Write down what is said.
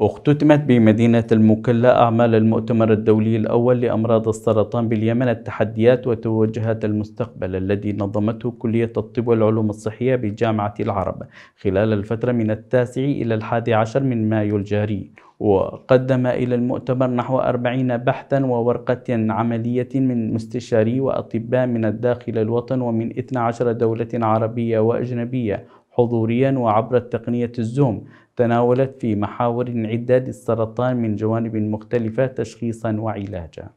اختتمت بمدينة المكلا أعمال المؤتمر الدولي الأول لأمراض السرطان باليمن التحديات وتوجهات المستقبل الذي نظمته كلية الطب والعلوم الصحية بجامعة العرب خلال الفترة من التاسع إلى الحادي عشر من مايو الجاري وقدم إلى المؤتمر نحو أربعين بحثا وورقة عملية من مستشاري وأطباء من الداخل الوطن ومن 12 دولة عربية وأجنبية حضوريا وعبر تقنية الزوم تناولت في محاور عدة السرطان من جوانب مختلفة تشخيصا وعلاجا.